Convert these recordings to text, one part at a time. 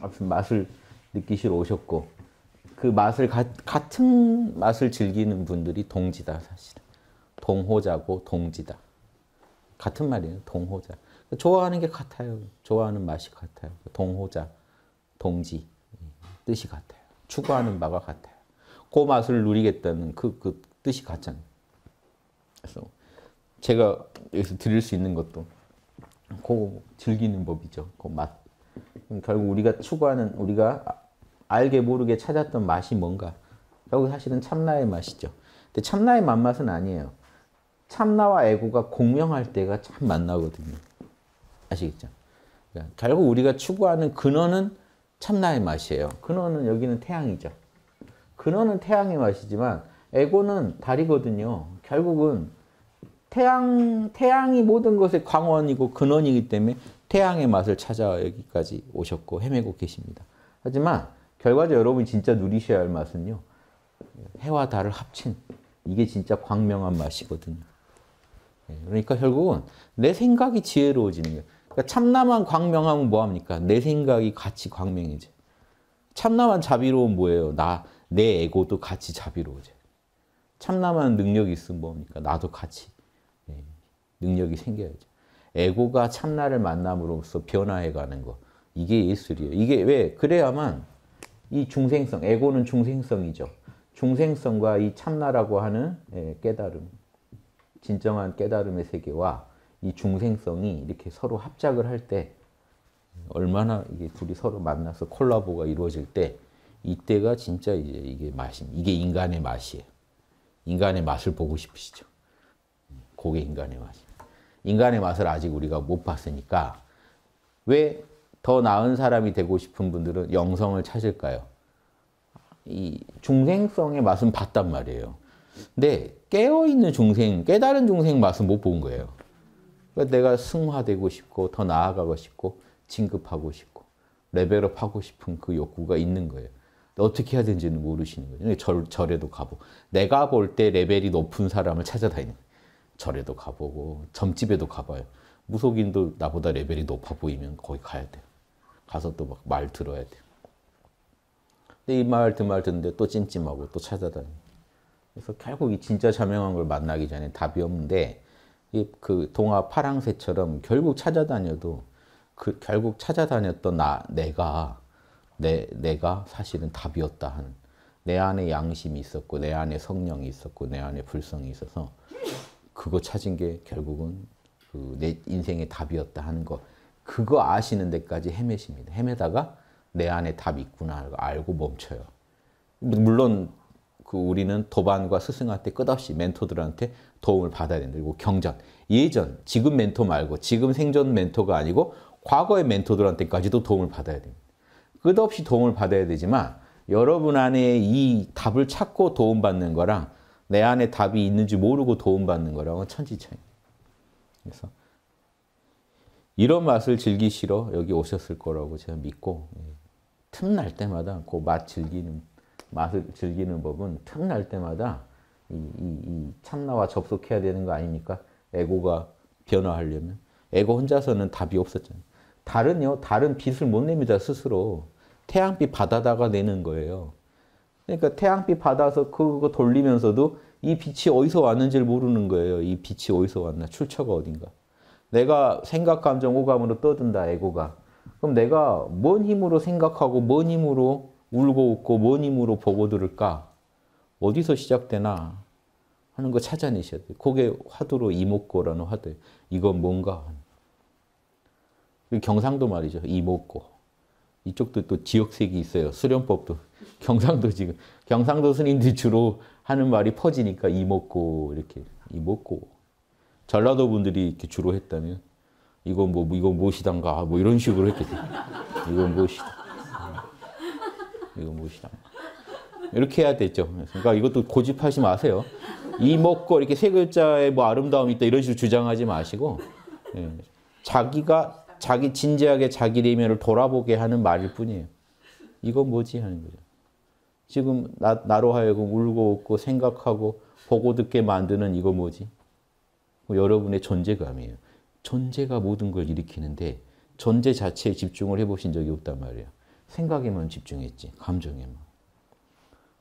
아무튼 맛을 느끼시러 오셨고 그 맛을 가, 같은 맛을 즐기는 분들이 동지다 사실은 동호자고 동지다 같은 말이에요 동호자 좋아하는 게 같아요 좋아하는 맛이 같아요 동호자 동지 뜻이 같아요 추구하는 바가 같아요 그 맛을 누리겠다는 그, 그 뜻이 같잖아요 그래서 제가 여기서 드릴 수 있는 것도 그 즐기는 법이죠 그 맛. 그러니까 결국 우리가 추구하는 우리가 알게 모르게 찾았던 맛이 뭔가 결국 사실은 참나의 맛이죠. 근데 참나의 맛맛은 아니에요. 참나와 에고가 공명할 때가 참 만나거든요. 아시겠죠? 그러니까 결국 우리가 추구하는 근원은 참나의 맛이에요. 근원은 여기는 태양이죠. 근원은 태양의 맛이지만 에고는 달이거든요. 결국은 태양, 태양이 모든 것의 광원이고 근원이기 때문에 태양의 맛을 찾아 여기까지 오셨고 헤매고 계십니다. 하지만 결과적으로 여러분이 진짜 누리셔야 할 맛은요. 해와 달을 합친 이게 진짜 광명한 맛이거든요. 예, 그러니까 결국은 내 생각이 지혜로워지는 거예요. 그러니까 참나만 광명하면 뭐합니까? 내 생각이 같이 광명해져 참나만 자비로운 뭐예요? 나, 내 에고도 같이 자비로워져 참나만 능력이 있으면 뭡니까? 뭐 나도 같이 예, 능력이 생겨야죠. 에고가 참나를 만남으로써 변화해가는 거. 이게 예술이에요. 이게 왜? 그래야만 이 중생성, 에고는 중생성이죠. 중생성과 이 참나라고 하는 예, 깨달음, 진정한 깨달음의 세계와 이 중생성이 이렇게 서로 합작을 할 때 얼마나 이게 둘이 서로 만나서 콜라보가 이루어질 때 이때가 진짜 이제 이게 맛이 이게 인간의 맛이에요. 인간의 맛을 보고 싶으시죠? 그게 인간의 맛이. 인간의 맛을 아직 우리가 못 봤으니까 왜 더 나은 사람이 되고 싶은 분들은 영성을 찾을까요? 이 중생성의 맛은 봤단 말이에요. 근데 깨어있는 중생, 깨달은 중생 맛은 못 본 거예요. 그러니까 내가 승화되고 싶고 더 나아가고 싶고 진급하고 싶고 레벨업하고 싶은 그 욕구가 있는 거예요. 어떻게 해야 되는지는 모르시는 거예요. 절, 절에도 가고 내가 볼 때 레벨이 높은 사람을 찾아다니는 거예요. 절에도 가보고 점집에도 가봐요. 무속인도 나보다 레벨이 높아 보이면 거기 가야 돼요. 가서 또 막 말 들어야 돼요. 근데 이 말 듣말 듣는데 또 찜찜하고 또 찾아다니. 그래서 결국 이 진짜 자명한 걸 만나기 전에 답이 없는데 이 그 동화 파랑새처럼 결국 찾아다녀도 그 결국 찾아다녔던 나 내가 내 내가 사실은 답이었다 하내 안에 양심이 있었고 내 안에 성령이 있었고 내 안에 불성이 있어서 그거 찾은 게 결국은 그내 인생의 답이었다 하는 거 그거 아시는 데까지 헤매십니다. 헤매다가 내 안에 답이 있구나 알고 멈춰요. 물론 그 우리는 도반과 스승한테 끝없이 멘토들한테 도움을 받아야 된다. 그리고 경전, 예전, 지금 멘토 말고 지금 생존 멘토가 아니고 과거의 멘토들한테까지도 도움을 받아야 됩니다. 끝없이 도움을 받아야 되지만 여러분 안에 이 답을 찾고 도움받는 거랑 내 안에 답이 있는지 모르고 도움받는 거라고 천지차이. 그래서 이런 맛을 즐기시러 여기 오셨을 거라고 제가 믿고 예, 틈날 때마다 그 맛 즐기는 맛을 즐기는 법은 틈날 때마다 이, 이, 이 참나와 접속해야 되는 거 아닙니까? 에고가 변화하려면 에고 혼자서는 답이 없었잖아요. 다른요, 다른 빛을 못 냅니다 스스로 태양빛 바다다가 내는 거예요. 그러니까 태양빛 받아서 그거 돌리면서도 이 빛이 어디서 왔는지를 모르는 거예요. 이 빛이 어디서 왔나, 출처가 어딘가. 내가 생각, 감정, 오감으로 떠든다, 에고가. 그럼 내가 뭔 힘으로 생각하고, 뭔 힘으로 울고 웃고, 뭔 힘으로 보고 들을까? 어디서 시작되나? 하는 거 찾아내셔야 돼요. 그게 화두로 이목고라는 화두예요. 이건 뭔가. 경상도 말이죠. 이목고. 이쪽도 또 지역색이 있어요. 수련법도. 경상도 지금. 경상도 스님들이 주로 하는 말이 퍼지니까 이목고, 이렇게. 이목고. 전라도 분들이 이렇게 주로 했다면, 이건 뭐, 이건 무엇이단가, 뭐 이런 식으로 했겠지. 이건 무엇이다. 어. 이건 무엇이다. 이렇게 해야 되죠. 그러니까 이것도 고집하지 마세요. 이목고, 이렇게 세 글자에 뭐 아름다움이 있다 이런 식으로 주장하지 마시고, 예. 자기가 자기 진지하게 자기 내면을 돌아보게 하는 말일 뿐이에요. 이건 뭐지 하는 거죠. 지금 나, 나로 하여금 울고 웃고 생각하고 보고 듣게 만드는 이거 뭐지? 뭐 여러분의 존재감이에요. 존재가 모든 걸 일으키는데 존재 자체에 집중을 해보신 적이 없단 말이에요. 생각에만 집중했지, 감정에만.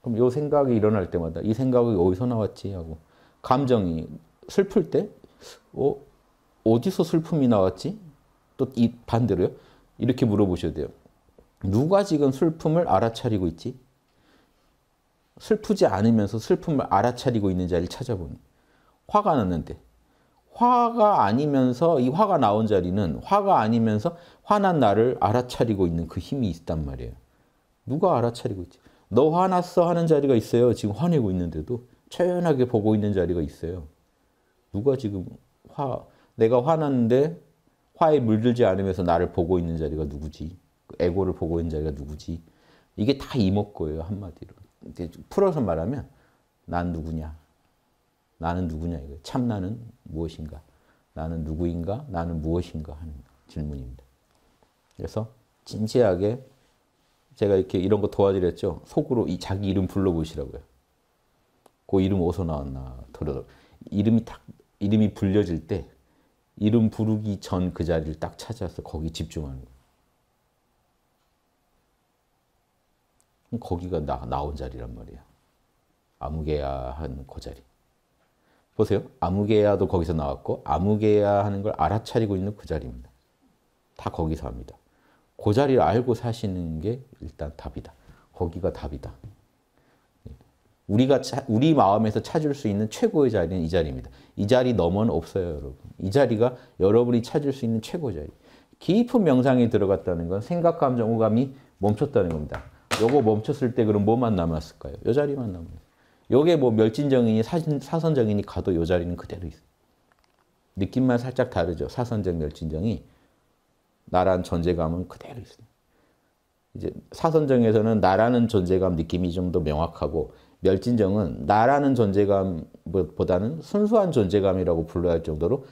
그럼 이 생각이 일어날 때마다 이 생각이 어디서 나왔지 하고 감정이 슬플 때 어, 어디서 슬픔이 나왔지? 또이 반대로요. 이렇게 물어보셔야 돼요. 누가 지금 슬픔을 알아차리고 있지? 슬프지 않으면서 슬픔을 알아차리고 있는 자리를 찾아보는 화가 났는데 화가 아니면서 이 화가 나온 자리는 화가 아니면서 화난 나를 알아차리고 있는 그 힘이 있단 말이에요. 누가 알아차리고 있지? 너 화났어 하는 자리가 있어요. 지금 화내고 있는데도 처연하게 보고 있는 자리가 있어요. 누가 지금 화 내가 화났는데 화에 물들지 않으면서 나를 보고 있는 자리가 누구지? 그 에고를 보고 있는 자리가 누구지? 이게 다 이목고예요, 한마디로. 풀어서 말하면 난 누구냐? 나는 누구냐? 이거 참 나는 무엇인가? 나는 누구인가? 나는 무엇인가? 하는 질문입니다. 그래서 진지하게 제가 이렇게 이런 거 도와드렸죠. 속으로 이 자기 이름 불러보시라고요. 그 이름 어디서 나왔나? 이름이 딱 이름이 불려질 때 이름 부르기 전 그 자리를 딱 찾아서 거기 집중하는 거예요. 거기가 나, 나온 자리란 말이야. 아무개야 한 그 자리. 보세요. 아무개야도 거기서 나왔고 아무개야 하는 걸 알아차리고 있는 그 자리입니다. 다 거기서 합니다. 그 자리를 알고 사시는 게 일단 답이다. 거기가 답이다. 우리가 차, 우리 마음에서 찾을 수 있는 최고의 자리는 이 자리입니다. 이 자리 넘어는 없어요, 여러분. 이 자리가 여러분이 찾을 수 있는 최고 자리. 깊은 명상에 들어갔다는 건 생각, 감정, 호감이 멈췄다는 겁니다. 요거 멈췄을 때 그럼 뭐만 남았을까요? 요 자리만 남았어요. 요게 뭐 멸진정이니 사선정이니 가도 요 자리는 그대로 있어요. 느낌만 살짝 다르죠. 사선정, 멸진정이 나란 존재감은 그대로 있어요. 이제 사선정에서는 나라는 존재감 느낌이 좀 더 명확하고 멸진정은 나라는 존재감보다는 순수한 존재감이라고 불러야 할 정도로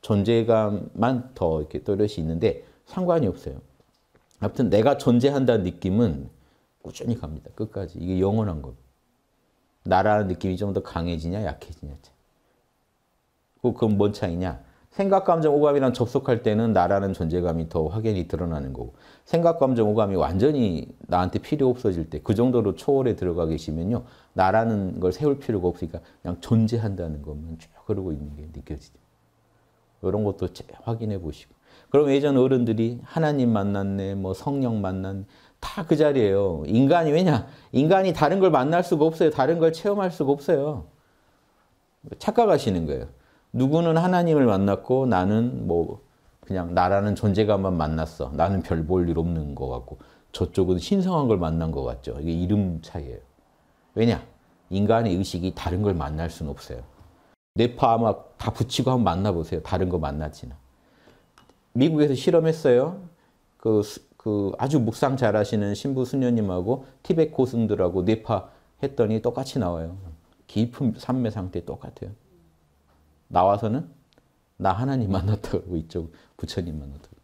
존재감만 더 이렇게 또렷이 있는데 상관이 없어요. 아무튼 내가 존재한다는 느낌은 꾸준히 갑니다. 끝까지. 이게 영원한 겁 나라는 느낌이 좀 더 강해지냐 약해지냐. 그, 그건 뭔 차이냐? 생각, 감정, 오감이랑 접속할 때는 나라는 존재감이 더 확연히 드러나는 거고 생각, 감정, 오감이 완전히 나한테 필요 없어질 때 그 정도로 초월에 들어가 계시면요. 나라는 걸 세울 필요가 없으니까 그냥 존재한다는 것만 쭉그러고 있는 게 느껴지죠. 이런 것도 확인해 보시고 그럼 예전 어른들이 하나님 만났네, 뭐 성령 만난 다 그 자리예요. 인간이 왜냐? 인간이 다른 걸 만날 수가 없어요. 다른 걸 체험할 수가 없어요. 착각하시는 거예요. 누구는 하나님을 만났고 나는 뭐 그냥 나라는 존재감만 만났어. 나는 별 볼 일 없는 것 같고 저쪽은 신성한 걸 만난 것 같죠. 이게 이름 차이예요. 왜냐? 인간의 의식이 다른 걸 만날 수는 없어요. 뇌파 아마 다 붙이고 한번 만나보세요. 다른 거 만나지나. 미국에서 실험했어요. 그, 그 아주 묵상 잘하시는 신부 수녀님하고 티벳 고승들하고 뇌파 했더니 똑같이 나와요. 깊은 삼매 상태 똑같아요. 나와서는 나 하나님 만났다 그러고 이쪽 부처님 만났다 그러고.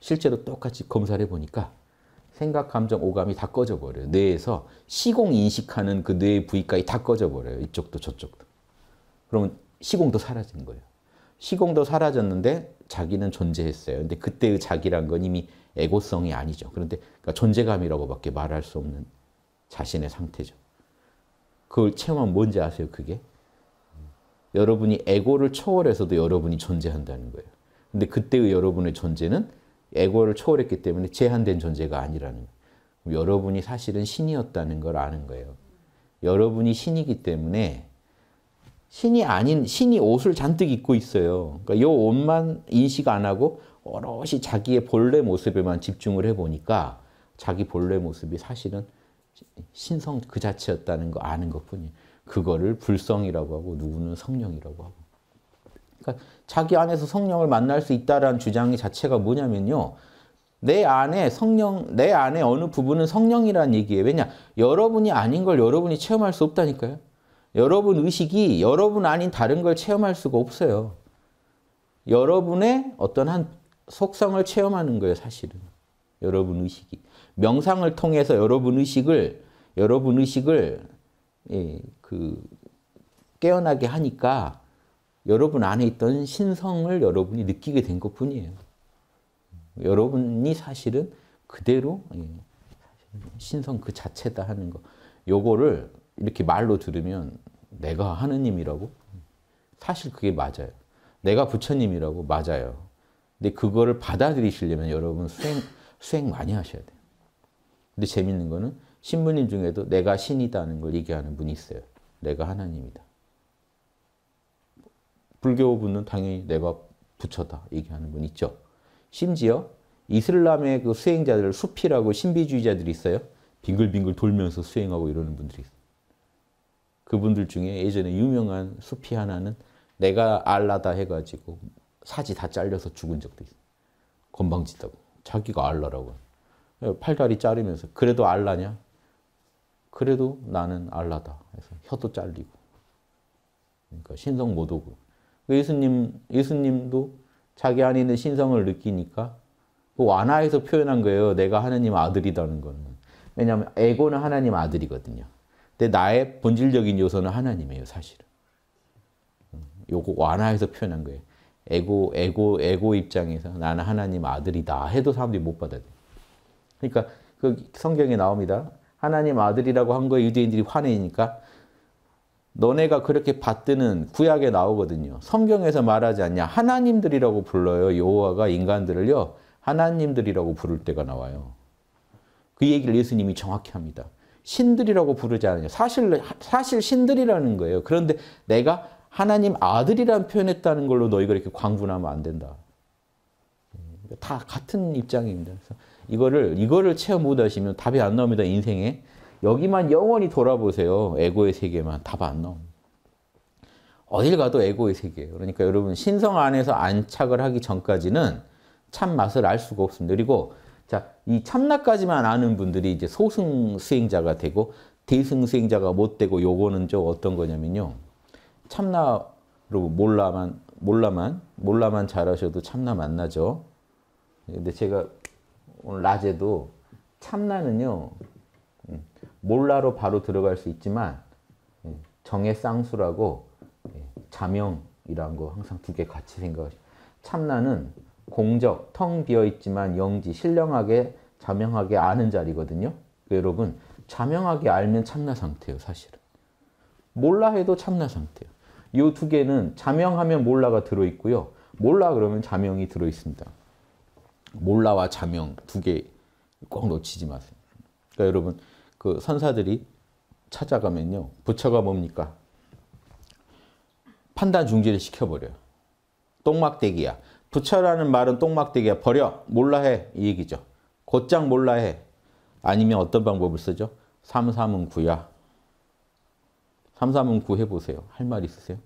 실제로 똑같이 검사를 해보니까 생각, 감정, 오감이 다 꺼져버려요. 뇌에서 시공 인식하는 그 뇌의 부위까지 다 꺼져버려요. 이쪽도 저쪽도. 그러면 시공도 사라진 거예요. 시공도 사라졌는데 자기는 존재했어요. 근데 그때의 자기란 건 이미 에고성이 아니죠. 그런데 그러니까 존재감이라고밖에 말할 수 없는 자신의 상태죠. 그걸 체험하 뭔지 아세요? 그게 여러분이 에고를 초월해서도 여러분이 존재한다는 거예요. 근데 그때의 여러분의 존재는 에고를 초월했기 때문에 제한된 존재가 아니라는 거예요. 여러분이 사실은 신이었다는 걸 아는 거예요. 여러분이 신이기 때문에 신이 아닌 신이 옷을 잔뜩 입고 있어요. 그러니까 이 옷만 인식 안 하고 오롯이 자기의 본래 모습에만 집중을 해보니까 자기 본래 모습이 사실은 신성 그 자체였다는 거 아는 것뿐이 그거를 불성이라고 하고 누구는 성령이라고 하고 그러니까 자기 안에서 성령을 만날 수 있다라는 주장의 자체가 뭐냐면요. 내 안에 성령, 내 안에 어느 부분은 성령이라는 얘기예요. 왜냐? 여러분이 아닌 걸 여러분이 체험할 수 없다니까요. 여러분 의식이 여러분 아닌 다른 걸 체험할 수가 없어요. 여러분의 어떤 한 속성을 체험하는 거예요, 사실은. 여러분 의식이. 명상을 통해서 여러분 의식을 여러분 의식을 예, 그 깨어나게 하니까 여러분 안에 있던 신성을 여러분이 느끼게 된 것뿐이에요. 여러분이 사실은 그대로 예, 신성 그 자체다 하는 거. 요거를 이렇게 말로 들으면 내가 하느님이라고? 사실 그게 맞아요. 내가 부처님이라고? 맞아요. 근데 그거를 받아들이시려면 여러분 수행, 수행 많이 하셔야 돼요. 근데 재밌는 거는 신부님 중에도 내가 신이다는 걸 얘기하는 분이 있어요. 내가 하나님이다. 불교분은 당연히 내가 부처다 얘기하는 분 있죠. 심지어 이슬람의 그 수행자들 수피라고 신비주의자들이 있어요. 빙글빙글 돌면서 수행하고 이러는 분들이 있어요. 그분들 중에 예전에 유명한 수피 하나는 내가 알라다 해가지고 사지 다 잘려서 죽은 적도 있어. 건방지다고. 자기가 알라라고. 예, 팔다리 자르면서 그래도 알라냐? 그래도 나는 알라다. 그래서 혀도 잘리고. 그러니까 신성 못 오고. 그 예수님, 예수님도 자기 안에 있는 신성을 느끼니까 그 완화해서 표현한 거예요. 내가 하나님 아들이라는 거는. 왜냐하면 에고는 하나님 아들이거든요. 근데 나의 본질적인 요소는 하나님이에요, 사실은. 음, 요거 완화해서 표현한 거예요. 에고, 에고, 에고 입장에서 나는 하나님 아들이다 해도 사람들이 못 받아들여요. 그러니까 그 성경에 나옵니다. 하나님 아들이라고 한 거에 유대인들이 화내니까 너네가 그렇게 받드는 구약에 나오거든요. 성경에서 말하지 않냐. 하나님들이라고 불러요. 여호와가 인간들을요. 하나님들이라고 부를 때가 나와요. 그 얘기를 예수님이 정확히 합니다. 신들이라고 부르지 않느냐. 사실, 사실 신들이라는 거예요. 그런데 내가 하나님 아들이란 표현했다는 걸로 너희가 이렇게 광분하면 안 된다. 다 같은 입장입니다. 그래서 이거를 이거를 체험 못하시면 답이 안 나옵니다. 인생에. 여기만 영원히 돌아보세요. 에고의 세계만 답안 나옵니다. 어딜 가도 에고의 세계 그러니까 여러분 신성 안에서 안착을 하기 전까지는 참 맛을 알 수가 없습니다. 그리고 자, 이 참나까지만 아는 분들이 이제 소승 수행자가 되고 대승 수행자가 못 되고 요거는 좀 어떤 거냐면요. 참나로 몰라만 몰라만 몰라만 잘하셔도 참나 만나죠. 근데 제가 오늘 낮에도 참나는요 음, 몰라로 바로 들어갈 수 있지만 예, 정의 쌍수라고 예, 자명이라는거 항상 두 개 같이 생각하시 참나는 공적, 텅 비어있지만 영지, 신령하게, 자명하게 아는 자리거든요. 여러분, 자명하게 알면 참나 상태예요, 사실은. 몰라 해도 참나 상태예요. 이 두 개는 자명하면 몰라가 들어있고요. 몰라 그러면 자명이 들어있습니다. 몰라와 자명 두 개 꼭 놓치지 마세요. 그러니까 여러분 그 선사들이 찾아가면요 부처가 뭡니까 판단 중지를 시켜버려요. 똥막대기야. 부처라는 말은 똥막대기야. 버려. 몰라해. 이 얘기죠. 곧장 몰라해. 아니면 어떤 방법을 쓰죠? 삼삼은 구야. 삼삼은 구 해보세요. 할 말 있으세요?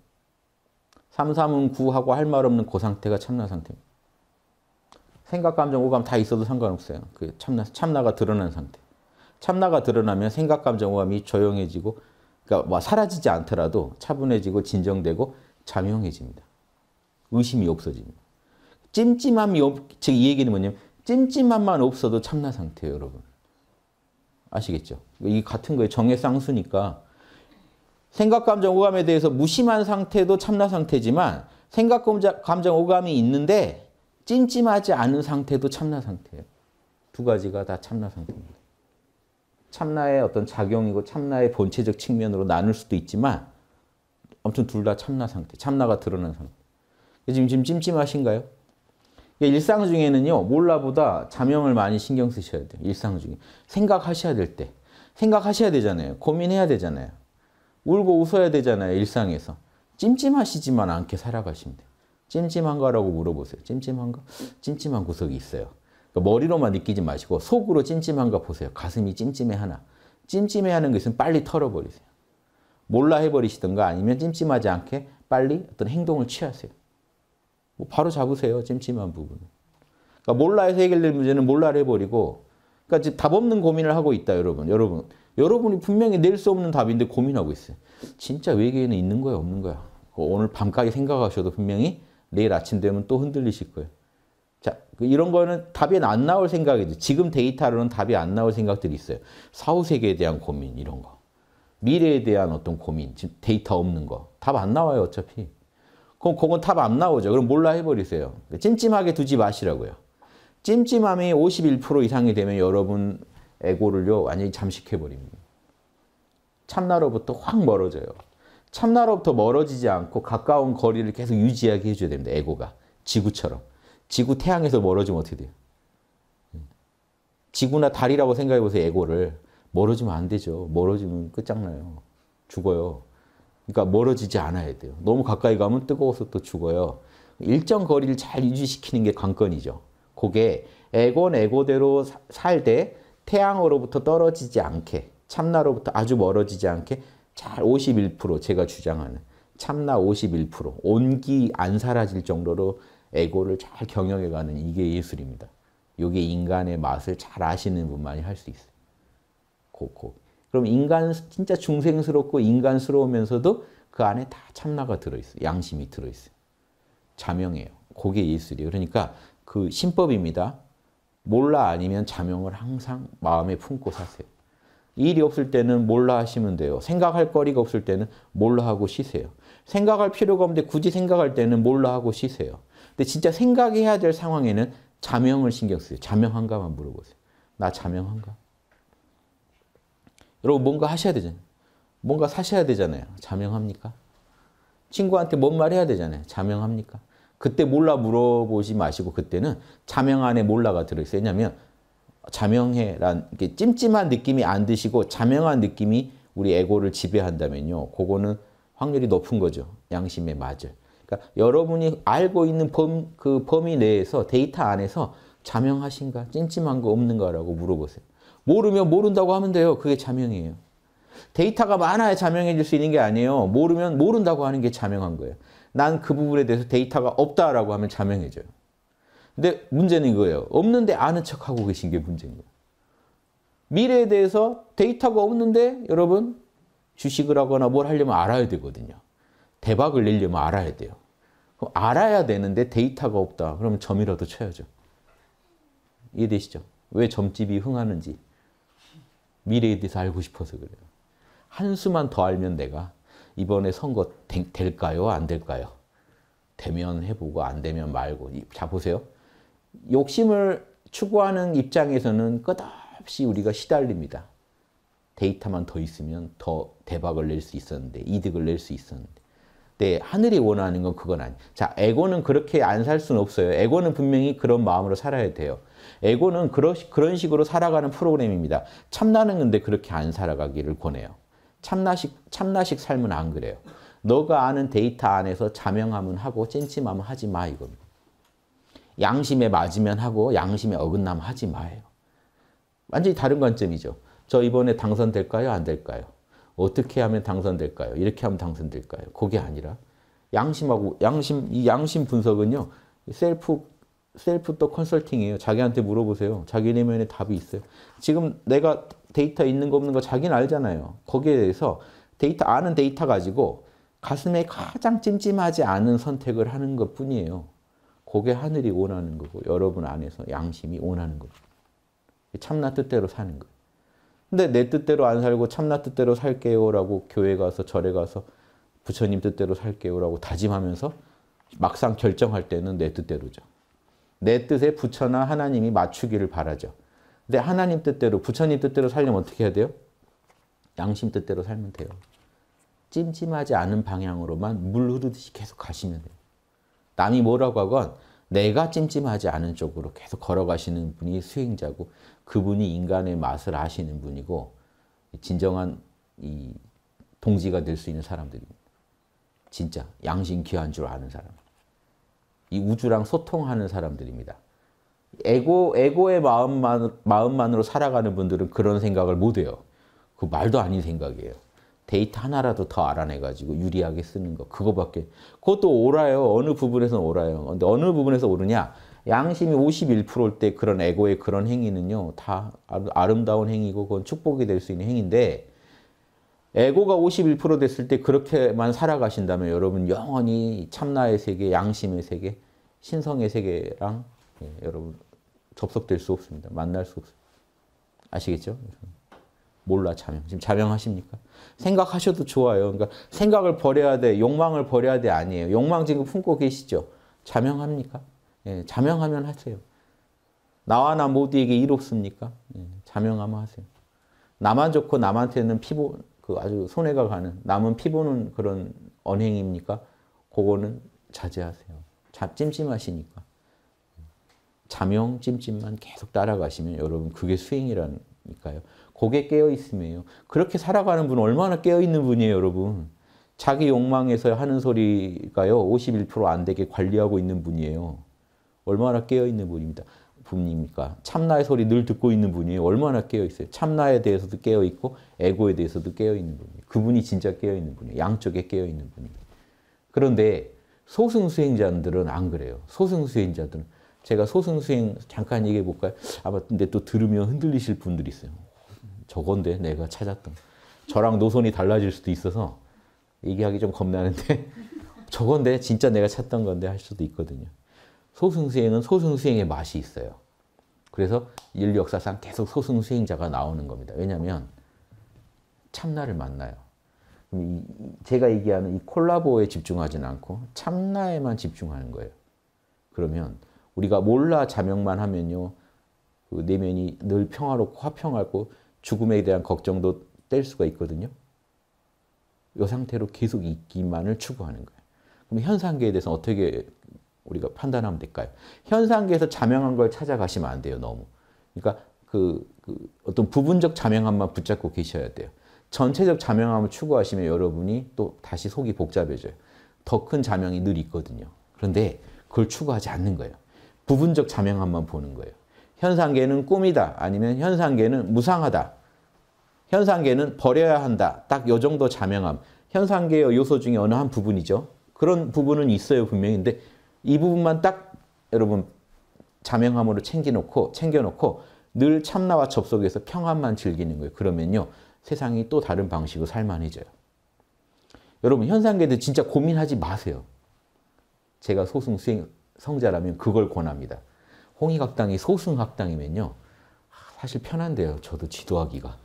삼삼은 구하고 할 말 없는 그 상태가 참나 상태입니다. 생각, 감정, 오감 다 있어도 상관없어요. 그 참나, 참나가 드러난 상태. 참나가 드러나면 생각, 감정, 오감이 조용해지고 그러니까 뭐 사라지지 않더라도 차분해지고 진정되고 자명해집니다. 의심이 없어집니다. 찜찜함이 없, 즉이 얘기는 뭐냐면 찜찜함만 없어도 참나 상태예요, 여러분. 아시겠죠? 이 같은 거에 정의 쌍수니까 생각, 감정, 오감에 대해서 무심한 상태도 참나 상태지만 생각, 감정, 오감이 있는데 찜찜하지 않은 상태도 참나 상태예요. 두 가지가 다 참나 상태입니다. 참나의 어떤 작용이고 참나의 본체적 측면으로 나눌 수도 있지만 아무튼 둘 다 참나 상태, 참나가 드러난 상태. 지금, 지금 찜찜하신가요? 일상 중에는요, 몰라보다 자명을 많이 신경 쓰셔야 돼요. 일상 중에. 생각하셔야 될 때. 생각하셔야 되잖아요. 고민해야 되잖아요. 울고 웃어야 되잖아요. 일상에서. 찜찜하시지만 않게 살아가시면 돼요. 찜찜한가라고 물어보세요. 찜찜한가? 찜찜한 구석이 있어요. 그러니까 머리로만 느끼지 마시고 속으로 찜찜한가 보세요. 가슴이 찜찜해 하나. 찜찜해 하는 것은 빨리 털어버리세요. 몰라 해버리시든가 아니면 찜찜하지 않게 빨리 어떤 행동을 취하세요. 뭐 바로 잡으세요. 찜찜한 부분을 그러니까 몰라 해서 해결될 문제는 몰라 를 해버리고 그러니까 지금 답 없는 고민을 하고 있다 여러분. 여러분. 여러분이 분명히 낼 수 없는 답인데 고민하고 있어요. 진짜 외계인은 있는 거야 없는 거야. 그 오늘 밤까지 생각하셔도 분명히 내일 아침 되면 또 흔들리실 거예요. 자, 그 이런 거는 답이 안 나올 생각이죠. 지금 데이터로는 답이 안 나올 생각들이 있어요. 사후 세계에 대한 고민 이런 거. 미래에 대한 어떤 고민, 지금 데이터 없는 거. 답 안 나와요, 어차피. 그럼 그건 답 안 나오죠. 그럼 몰라 해버리세요. 찜찜하게 두지 마시라고요. 찜찜함이 51% 이상이 되면 여러분 에고를요, 완전히 잠식해버립니다. 참나로부터 확 멀어져요. 참나로부터 멀어지지 않고 가까운 거리를 계속 유지하게 해줘야 됩니다. 에고가. 지구처럼. 지구 태양에서 멀어지면 어떻게 돼요? 음. 지구나 달이라고 생각해보세요. 에고를. 멀어지면 안 되죠. 멀어지면 끝장나요. 죽어요. 그러니까 멀어지지 않아야 돼요. 너무 가까이 가면 뜨거워서 또 죽어요. 일정 거리를 잘 유지시키는 게 관건이죠. 그게 에고는 에고대로 살되 태양으로부터 떨어지지 않게 참나로부터 아주 멀어지지 않게 잘51% 제가 주장하는 참나 51% 온기 안 사라질 정도로 에고를 잘 경영해가는 이게 예술입니다. 요게 인간의 맛을 잘 아시는 분만이 할 수 있어요. 고고. 그럼 인간 진짜 중생스럽고 인간스러우면서도 그 안에 다 참나가 들어있어요. 양심이 들어있어요. 자명해요. 그게 예술이에요. 그러니까 그 신법입니다. 몰라 아니면 자명을 항상 마음에 품고 사세요. 일이 없을 때는 몰라 하시면 돼요. 생각할 거리가 없을 때는 몰라 하고 쉬세요. 생각할 필요가 없는데 굳이 생각할 때는 몰라 하고 쉬세요. 근데 진짜 생각해야 될 상황에는 자명을 신경 쓰세요. 자명한가만 물어보세요. 나 자명한가? 여러분 뭔가 하셔야 되잖아요. 뭔가 사셔야 되잖아요. 자명합니까? 친구한테 뭔 말 해야 되잖아요. 자명합니까? 그때 몰라 물어보지 마시고 그때는 자명 안에 몰라가 들어있어요. 왜냐하면 자명해란 이렇게 찜찜한 느낌이 안 드시고 자명한 느낌이 우리 에고를 지배한다면요. 그거는 확률이 높은 거죠. 양심에 맞을. 그러니까 여러분이 알고 있는 범, 그 범위 내에서 데이터 안에서 자명하신가, 찜찜한 거 없는가라고 물어보세요. 모르면 모른다고 하면 돼요. 그게 자명이에요. 데이터가 많아야 자명해질 수 있는 게 아니에요. 모르면 모른다고 하는 게 자명한 거예요. 난 그 부분에 대해서 데이터가 없다라고 하면 자명해져요. 근데 문제는 이거예요. 없는데 아는 척하고 계신 게 문제인 거예요. 미래에 대해서 데이터가 없는데 여러분 주식을 하거나 뭘 하려면 알아야 되거든요. 대박을 내려면 알아야 돼요. 그럼 알아야 되는데 데이터가 없다. 그러면 점이라도 쳐야죠. 이해되시죠? 왜 점집이 흥하는지. 미래에 대해서 알고 싶어서 그래요. 한 수만 더 알면 내가 이번에 선거 되, 될까요? 안 될까요? 되면 해보고 안 되면 말고. 자 보세요. 욕심을 추구하는 입장에서는 끝없이 우리가 시달립니다. 데이터만 더 있으면 더 대박을 낼 수 있었는데 이득을 낼 수 있었는데 네, 하늘이 원하는 건 그건 아니. 자, 에고는 그렇게 안 살 수는 없어요. 에고는 분명히 그런 마음으로 살아야 돼요. 에고는 그러, 그런 식으로 살아가는 프로그램입니다. 참나는 근데 그렇게 안 살아가기를 권해요. 참나식, 참나식 삶은 안 그래요. 너가 아는 데이터 안에서 자명함은 하고 찐찜함은 하지 마 이겁니다. 양심에 맞으면 하고 양심에 어긋나면 하지 마요. 완전히 다른 관점이죠. 저 이번에 당선될까요? 안 될까요? 어떻게 하면 당선될까요? 이렇게 하면 당선될까요? 그게 아니라 양심하고 양심 이 양심 분석은요. 셀프 셀프 또 컨설팅이에요. 자기한테 물어보세요. 자기 내면에 답이 있어요. 지금 내가 데이터 있는 거 없는 거 자기는 알잖아요. 거기에 대해서 데이터 아는 데이터 가지고 가슴에 가장 찜찜하지 않은 선택을 하는 것뿐이에요. 그게 하늘이 원하는 거고 여러분 안에서 양심이 원하는 거예 참나 뜻대로 사는 거예 근데 내 뜻대로 안 살고 참나 뜻대로 살게요라고 교회 가서 절에 가서 부처님 뜻대로 살게요라고 다짐하면서 막상 결정할 때는 내 뜻대로죠. 내 뜻에 부처나 하나님이 맞추기를 바라죠. 근데 하나님 뜻대로 부처님 뜻대로 살려면 어떻게 해야 돼요? 양심 뜻대로 살면 돼요. 찜찜하지 않은 방향으로만 물 흐르듯이 계속 가시면 돼요. 남이 뭐라고 하건 내가 찜찜하지 않은 쪽으로 계속 걸어가시는 분이 수행자고 그분이 인간의 맛을 아시는 분이고 진정한 이 동지가 될 수 있는 사람들입니다. 진짜 양심 귀한 줄 아는 사람. 이 우주랑 소통하는 사람들입니다. 에고, 에고의 마음만, 마음만으로 살아가는 분들은 그런 생각을 못해요. 그 말도 아닌 생각이에요. 데이터 하나라도 더 알아내가지고 유리하게 쓰는 거 그거밖에 그것도 옳아요 어느 부분에서 옳아요 근데 어느 부분에서 옳으냐 양심이 51%일 때 그런 에고의 그런 행위는요 다 아름다운 행위고 그건 축복이 될 수 있는 행위인데 에고가 51% 됐을 때 그렇게만 살아가신다면 여러분 영원히 참나의 세계, 양심의 세계, 신성의 세계랑 예, 여러분 접속될 수 없습니다. 만날 수 없습니다. 아시겠죠? 몰라 자명. 지금 자명하십니까? 생각하셔도 좋아요. 그러니까 생각을 버려야 돼, 욕망을 버려야 돼 아니에요. 욕망 지금 품고 계시죠? 자명합니까? 예, 자명하면 하세요. 나와 나 모두에게 이롭습니까? 예, 자명하면 하세요. 나만 좋고 남한테는 피보 그 아주 손해가 가는 남은 피보는 그런 언행입니까? 그거는 자제하세요. 잡 찜찜하시니까. 자명 찜찜만 계속 따라가시면 여러분 그게 수행이라니까요. 고개 깨어있음이에요. 그렇게 살아가는 분은 얼마나 깨어있는 분이에요, 여러분. 자기 욕망에서 하는 소리가요, 51%안 되게 관리하고 있는 분이에요. 얼마나 깨어있는 분입니다. 분입니까? 참나의 소리 늘 듣고 있는 분이에요. 얼마나 깨어있어요. 참나에 대해서도 깨어있고, 에고에 대해서도 깨어있는 분이에요. 그분이 진짜 깨어있는 분이에요. 양쪽에 깨어있는 분이에요. 그런데 소승수행자들은 안 그래요. 소승수행자들은 제가 소승수행 잠깐 얘기해 볼까요? 아마 근데 또 들으면 흔들리실 분들이 있어요. 저건데 내가 찾았던. 저랑 노선이 달라질 수도 있어서 얘기하기 좀 겁나는데 저건데 진짜 내가 찾던 건데 할 수도 있거든요. 소승수행은 소승수행의 맛이 있어요. 그래서 인류 역사상 계속 소승수행자가 나오는 겁니다. 왜냐하면 참나를 만나요. 제가 얘기하는 이 콜라보에 집중하진 않고 참나에만 집중하는 거예요. 그러면 우리가 몰라 자명만 하면요. 그 내면이 늘 평화롭고 화평하고 죽음에 대한 걱정도 뗄 수가 있거든요. 이 상태로 계속 있기만을 추구하는 거예요. 그럼 현상계에 대해서 어떻게 우리가 판단하면 될까요? 현상계에서 자명한 걸 찾아가시면 안 돼요, 너무. 그러니까 그, 그 어떤 부분적 자명함만 붙잡고 계셔야 돼요. 전체적 자명함을 추구하시면 여러분이 또 다시 속이 복잡해져요. 더 큰 자명이 늘 있거든요. 그런데 그걸 추구하지 않는 거예요. 부분적 자명함만 보는 거예요. 현상계는 꿈이다. 아니면 현상계는 무상하다. 현상계는 버려야 한다. 딱 요 정도 자명함. 현상계의 요소 중에 어느 한 부분이죠. 그런 부분은 있어요, 분명히. 근데 이 부분만 딱 여러분 자명함으로 챙겨놓고 챙겨놓고 늘 참나와 접속해서 평안만 즐기는 거예요. 그러면요. 세상이 또 다른 방식으로 살만해져요. 여러분 현상계들 진짜 고민하지 마세요. 제가 소승 수행 성자라면 그걸 권합니다. 홍익학당이 소승학당이면요. 아, 사실 편한데요. 저도 지도하기가.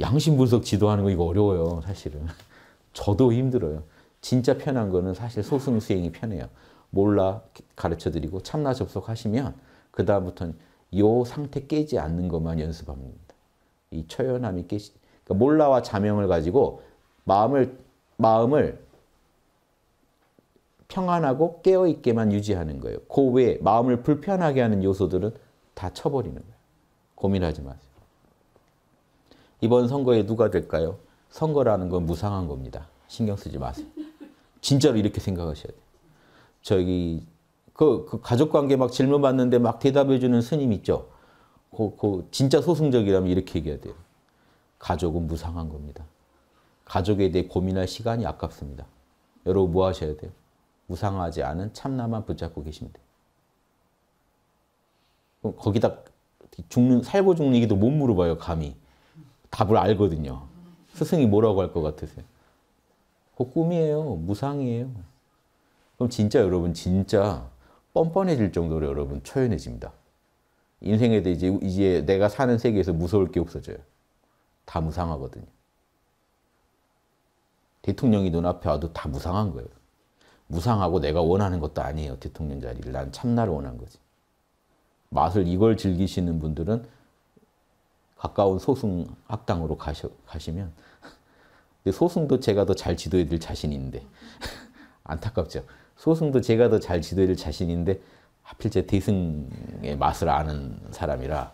양심 분석 지도하는 거 이거 어려워요. 사실은. 저도 힘들어요. 진짜 편한 거는 사실 소승 수행이 편해요. 몰라 가르쳐 드리고 참나 접속하시면 그다음부터는 요 상태 깨지 않는 것만 연습하니다이 처연함이 깨지 그러니까 몰라와 자명을 가지고 마음을 마음을 평안하고 깨어있게만 유지하는 거예요. 그 외에 마음을 불편하게 하는 요소들은 다 쳐버리는 거예요. 고민하지 마세요. 이번 선거에 누가 될까요? 선거라는 건 무상한 겁니다. 신경 쓰지 마세요. 진짜로 이렇게 생각하셔야 돼요. 저기 그, 그 가족관계 막 질문 받는데 막 대답해주는 스님 있죠. 그, 그 진짜 소승적이라면 이렇게 얘기해야 돼요. 가족은 무상한 겁니다. 가족에 대해 고민할 시간이 아깝습니다. 여러분 뭐 하셔야 돼요? 우상화하지 않은 참나만 붙잡고 계시면 돼 거기다 죽는 살고 죽는 얘기도 못 물어봐요 감히 답을 알거든요. 스승이 뭐라고 할 것 같으세요? 그 꿈이에요. 무상이에요. 그럼 진짜 여러분 진짜 뻔뻔해질 정도로 여러분 초연해집니다. 인생에 대해 이제, 이제 내가 사는 세계에서 무서울 게 없어져요. 다 무상하거든요. 대통령이 눈앞에 와도 다 무상한 거예요. 무상하고 내가 원하는 것도 아니에요. 대통령 자리를. 난 참나를 원한 거지. 맛을 이걸 즐기시는 분들은 가까운 소승 학당으로 가셔, 가시면 소승도 제가 더 잘 지도해 드릴 자신인데 안타깝죠. 소승도 제가 더 잘 지도해 드릴 자신인데 하필 제 대승의 맛을 아는 사람이라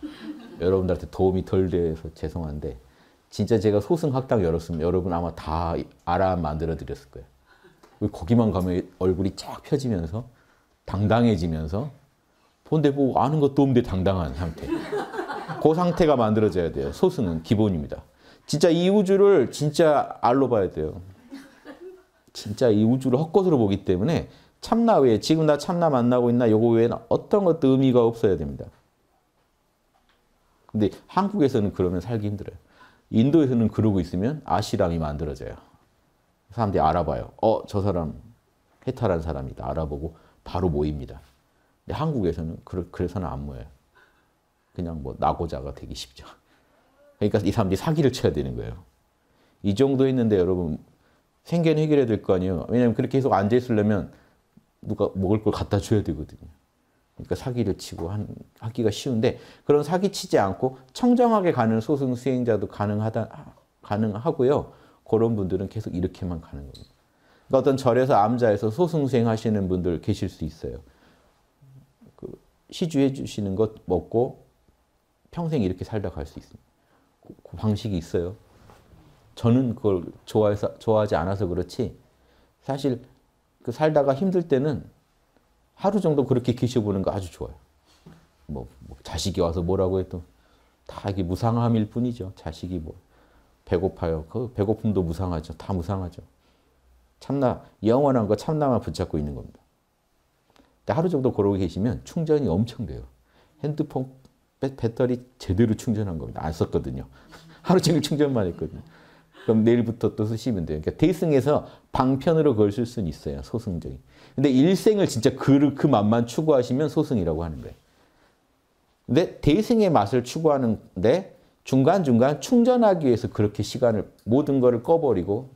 여러분들한테 도움이 덜 돼서 죄송한데 진짜 제가 소승 학당 열었으면 여러분 아마 다 알아 만들어 드렸을 거예요. 거기만 가면 얼굴이 쫙 펴지면서 당당해지면서 본데 고 뭐 아는 것도 없는데 당당한 상태. 그 상태가 만들어져야 돼요. 소수는 기본입니다. 진짜 이 우주를 진짜 알로 봐야 돼요. 진짜 이 우주를 헛것으로 보기 때문에 참나 외에 지금 나 참나 만나고 있나 요거 외에는 어떤 것도 의미가 없어야 됩니다. 근데 한국에서는 그러면 살기 힘들어요. 인도에서는 그러고 있으면 아시랑이 만들어져요. 사람들이 알아봐요. 어, 저 사람 해탈한 사람이다. 알아보고 바로 모입니다. 근데 한국에서는 그래, 서는안 모여요. 그냥 뭐 낙오자가 되기 쉽죠. 그러니까 이 사람들이 사기를 쳐야 되는 거예요. 이 정도 했는데 여러분 생계는 해결해야 될 거 아니에요. 왜냐하면 그렇게 계속 앉아 있으려면 누가 먹을 걸 갖다 줘야 되거든요. 그러니까 사기를 치고 한, 하기가 쉬운데 그런 사기 치지 않고 청정하게 가는 소승 수행자도 가능하다 가능하고요. 그런 분들은 계속 이렇게만 가는 겁니다. 그러니까 어떤 절에서 암자에서 소승생 하시는 분들 계실 수 있어요. 그 시주해 주시는 것 먹고 평생 이렇게 살다 갈 수 있습니다. 그, 그 방식이 있어요. 저는 그걸 좋아해서 좋아하지 않아서 그렇지 사실 그 살다가 힘들 때는 하루 정도 그렇게 계셔보는 거 아주 좋아요. 뭐, 뭐 자식이 와서 뭐라고 해도 다 이게 무상함일 뿐이죠. 자식이 뭐 배고파요. 그 배고픔도 무상하죠. 다 무상하죠. 참나, 영원한 거 참나만 붙잡고 있는 겁니다. 하루 정도 그러고 계시면 충전이 엄청 돼요. 핸드폰 배터리 제대로 충전한 겁니다. 안 썼거든요. 하루 종일 충전만 했거든요. 그럼 내일부터 또 쓰시면 돼요. 그러니까 대승에서 방편으로 걸실 수는 있어요. 소승적이 근데 일생을 진짜 그, 그 맛만 추구하시면 소승이라고 하는 거예요. 근데 대승의 맛을 추구하는데 중간중간 충전하기 위해서 그렇게 시간을 모든 것을 꺼버리고